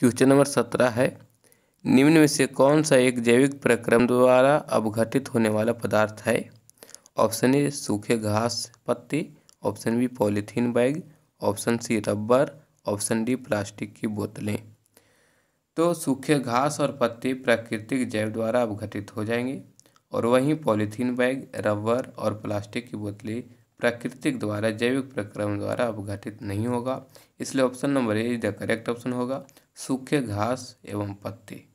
question number सत्रह है निम्न में से कौन सा एक जैविक प्रक्रम द्वारा अवघटित होने वाला पदार्थ है ऑप्शन ए सूखे घास पत्ती option B polythene bag option C rubber option D plastic की बोतलें तो सूखे घास और पत्ती प्राकृतिक जैव द्वारा अवघटित हो जाएंगे और वहीं पॉलीथीन बैग रबर और प्लास्टिक की बोतलें प्राकृतिक द्वारा जैविक प्रक्रम द्वारा अपघटित नहीं होगा इसलिए option number A is the correct option होगा सूखे घास एवं पत्ते